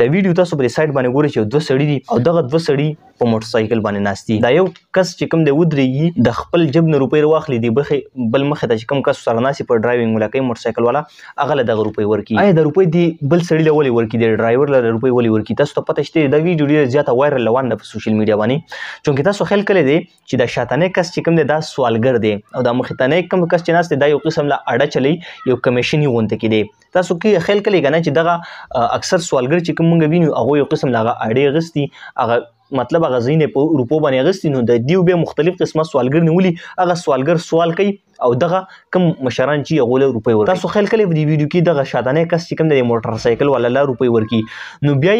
د ویډیو تاسو پر سایت باندې ګورئ چې دوه سړي دي او دغه دوه سړي په موټر سایکل باندې ناشتي دا یو کس چې کوم دی ودرېږي د خپل جب نه روپۍ واخلي دی بخې بل مخه ته چې کوم کس سره ناشي په ډرایوینګ ملاقات موټر سایکل والا هغه له دغه روپۍ ورکی آیا د روپۍ دی بل سړي له ولې ورکی دی ډرایور له روپۍ ولې ورکی تاسو ته پته شته دا ویډیو ډیره زیاته وایرل روان ده په سوشل میډیا باندې چونکی تاسو خیال کړی دی چې دا شاتانه کس چې کوم دی دا سوالګر دی او دا مختنه کوم کس چې ناشته دا یو قسم لا اړه چلی یو کمیشن یې غونډه کړي تاسو کې خیال کړی کنه چې دغه اکثر سوالګر چې کوم مونږ وینو هغه یو قسم لغه اړې غستی هغه مطلب هغه زینې په اروپا باندې غستی نو د دیو به مختلف قسمه سوالګر نیولي هغه سوالګر سوال کوي او دغه کم مشران چې غوله روپۍ ورکړي تاسو خیال کړئ په دې ویډیو کې دغه شادانه کس چې کوم د موټر سایکل ولا لا روپۍ ورکړي نو بیا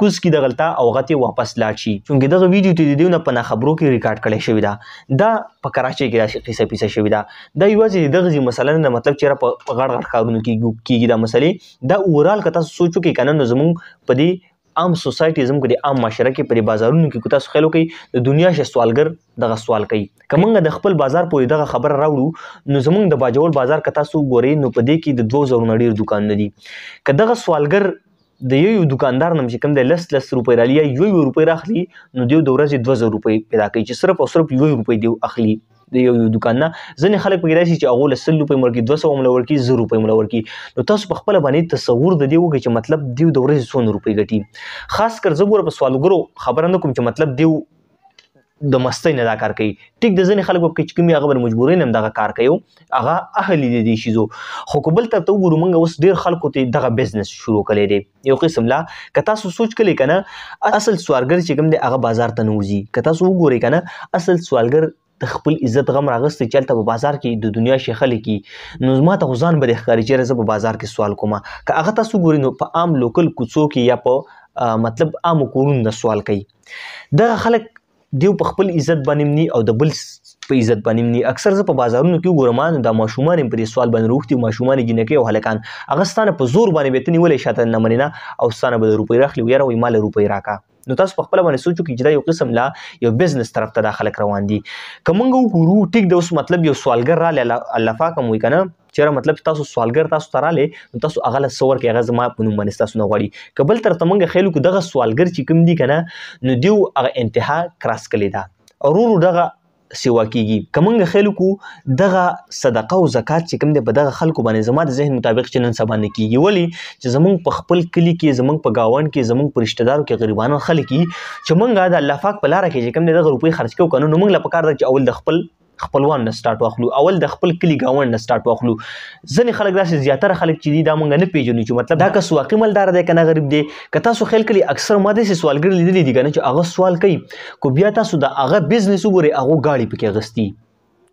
کوز کې د غلطه او غته واپس لاړ شي چونګې دغه ویډیو ته د دیونه په خبرو کې ریکارډ کړی شوی دا دا په کراچۍ کې د قصه پیسه شوی دا د یوازې دغه ځی مثلا نه مطلب چې په غړ غړ خاورونو کې کېږي دا مسلې دا اورال کته سوچو کې کنه نو زمونږ په دې عام سوسایټي زموږ د عام معاشره کې پر بازارونو کې کوتا سخلو کې د دنیا ش سوالګر دغه سوال کوي کومنګ د خپل بازار پورې دغه خبر راوړو نو زموږ د باجوړ بازار کتا سو ګوري نو پدې کې د 2000 نړیر دکان ندي که دغه سوالګر د یو یو دکاندار نم چې کوم د لس لس روپۍ رالی یا یو یو روپۍ راخلی نو دیو د ورځې 2000 روپۍ پیدا کوي چې صرف او صرف یو یو روپۍ دیو اخلي د یو یو دکان نه ځنې خلک پکې راشي چې هغه له 100 روپۍ مرګي 200 مل ورکی 0 روپۍ مل ورکی نو تاسو په خپل باندې تصور د دیو کې چې مطلب دیو د ورځې 100 روپۍ ګټي خاص کر زه ګوره په سوالګرو خبره نه کوم چې مطلب دیو د مستۍ نه دا کار کوي ټیک د ځنې خلکو کې چې کومي هغه بر مجبورین هم دغه کار کوي هغه اهلی دي دي شیزو خو کبل ته ته ګورو موږ اوس ډیر خلکو ته دغه بزنس شروع کړي دي یو قسم لا کتا سو سوچ کړي کنه اصل سوالګر چې کوم دی هغه بازار ته نوزي کتا سو وګوري کنه اصل سوالګر د خپل عزت غم راغستې چلته په بازار کې د دنیا شي خلک نو زما ته غزان به ښکاری چې زه په بازار کې سوال کوم که هغه تاسو ګورئ نو په عام لوکل کوڅو کې یا په مطلب عام کورونو نه سوال کوي د خلک دیو په خپل عزت باندې مني او د بل په عزت باندې مني اکثر زه په بازارونو کې ګورم دا ماشومان په دې سوال باندې روختي ماشومان جنکې او هلکان هغه ستانه په زور باندې وتنی ولې شاته نه مننه او ستانه به روپۍ راخلی ویره وای مال روپۍ راکا نو تاسو په خپل باندې سوچو کې چې دا یو قسم لا یو بزنس طرف ته داخله روان دي کومنګ وګورو ټیک د اوس مطلب یو سوالګر را لاله الله پاکم وی کنه چیرې مطلب تاسو سوالګر تاسو تراله نو تاسو هغه له سور کې هغه زما په نوم باندې تاسو نه غواړي کبل تر تمنګ خېلو کو دغه سوالګر چې کوم دی کنه نو دیو هغه انتها کراس کړی دا ورور دغه سیوا کیږي کومنګ خلکو دغه صدقه او زکات چې کوم دی په دغه خلکو باندې زموږ د ذهن مطابق چلن سبا نه کیږي ولی چې زمونږ په خپل کلی کې زمونږ په گاون کې زمونږ په رشتہ دارو کې غریبانو خلک چې مونږه د الله پاک په لار کې چې کوم دی دغه روپۍ خرج کوو کنه نو مونږ لپاره کار چې اول د خپل خپلوان نه سٹارټ واخلو اول د خپل کلی گاوند نه سٹارټ واخلو ځنې خلک راشي زیاتره خلک چې دي دا مونږ نه پیژنو چې مطلب دا که سواقي مالدار دی کنه غریب دی که تاسو خیل کلی اکثر ماده سي سوالګر لیدلی دي کنه چې هغه سوال کوي کو بیا تاسو د هغه بزنس وګورئ هغه گاڑی پکې غستی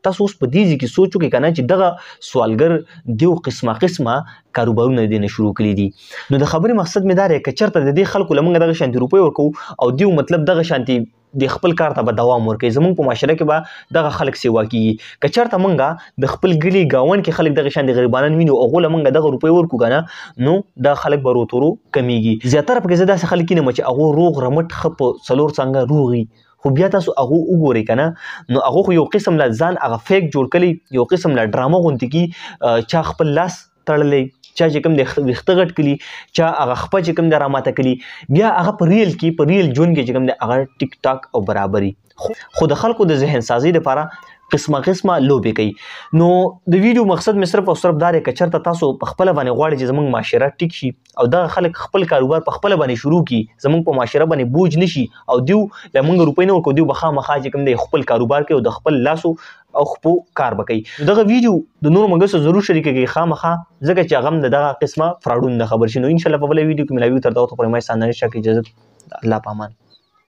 تاسو اوس په دې ځکه سوچو کې کنه چې دغه سوالګر دیو قسمه قسمه کاروبارونه دینه شروع کړی دي نو د خبرې مقصد مې دا دی چې چرته د دې خلکو لمنګ دغه شانتي روپۍ ورکو او دیو مطلب دغه شانتي د خپل کار ته به دوام ورکړي زموږ په معاشره کې به دغه خلک سیوا کیږي که چېرته مونږه د خپل ګلی گاون کې خلک دغه شان د غریبانان وینو او غوله مونږه دغه روپۍ ورکو کنه نو د خلک به روتورو کمیږي زیاتره پکې داسې خلک نه چې هغه روغ رمټ خپ څلور څنګه روغي خو بیا تاسو هغه وګورئ کنه نو هغه خو یو قسم لا ځان هغه فیک جوړ کړي یو قسم لا ډرامه غونډي کی چا خپل لاس تړلې چا چې کوم د وخته غټ کلی چا هغه خپه چې کوم د راماته کلی بیا هغه په ریل کې په ریل جون کې چې کوم د هغه ټیک ټاک او برابرۍ خو د خلکو د ذهن سازي لپاره قسمه قسمه لوبي کوي نو د ویډیو مقصد مې صرف او صرف دا دی چې چرته تاسو په خپل باندې غواړئ چې زمونږ معاشره ټیک شي او دا خلک خپل کاروبار په خپل باندې شروع کړي زمونږ په معاشره باندې بوج نشي او دیو لمونږ روپۍ نه ورکو دیو بخا مخا چې کوم دی خپل کاروبار کې او د خپل لاسو او خپو کار وکړي دغه ویډیو د نور موږ سره ضرور شریک کړئ خامخا ځکه چې هغه دغه قسمه فراډون نه خبر شي نو ان شاء الله په بل ویډیو کې ملاوي تر دا ته پرمای سانه شي اجازه الله پامان